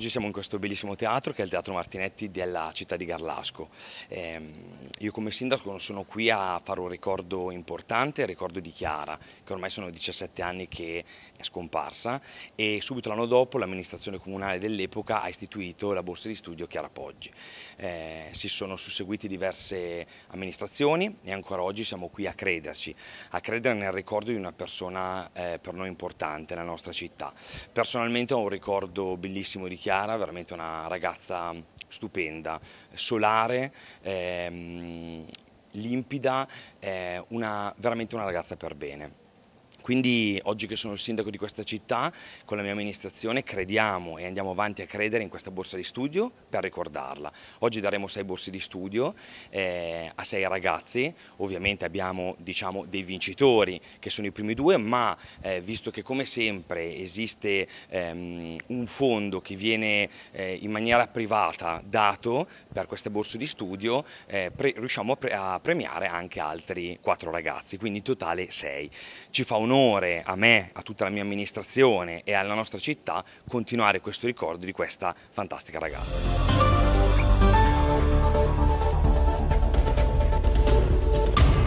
oggi siamo in questo bellissimo teatro che è il Teatro Martinetti della città di Garlasco. Eh, io come sindaco sono qui a fare un ricordo importante, il ricordo di Chiara, che ormai sono 17 anni che è scomparsa e subito l'anno dopo l'amministrazione comunale dell'epoca ha istituito la borsa di studio Chiara Poggi. Eh, si sono susseguiti diverse amministrazioni e ancora oggi siamo qui a crederci, a credere nel ricordo di una persona eh, per noi importante, nella nostra città. Personalmente ho un ricordo bellissimo di Chiara Chiara, veramente una ragazza stupenda, solare, ehm, limpida, eh, una, veramente una ragazza per bene. Quindi oggi che sono il sindaco di questa città, con la mia amministrazione crediamo e andiamo avanti a credere in questa borsa di studio per ricordarla. Oggi daremo sei borse di studio eh, a sei ragazzi, ovviamente abbiamo diciamo, dei vincitori che sono i primi due, ma eh, visto che come sempre esiste ehm, un fondo che viene eh, in maniera privata dato per queste borse di studio, eh, riusciamo a, pre a premiare anche altri quattro ragazzi, quindi in totale sei. Ci fa onore onore a me, a tutta la mia amministrazione e alla nostra città continuare questo ricordo di questa fantastica ragazza.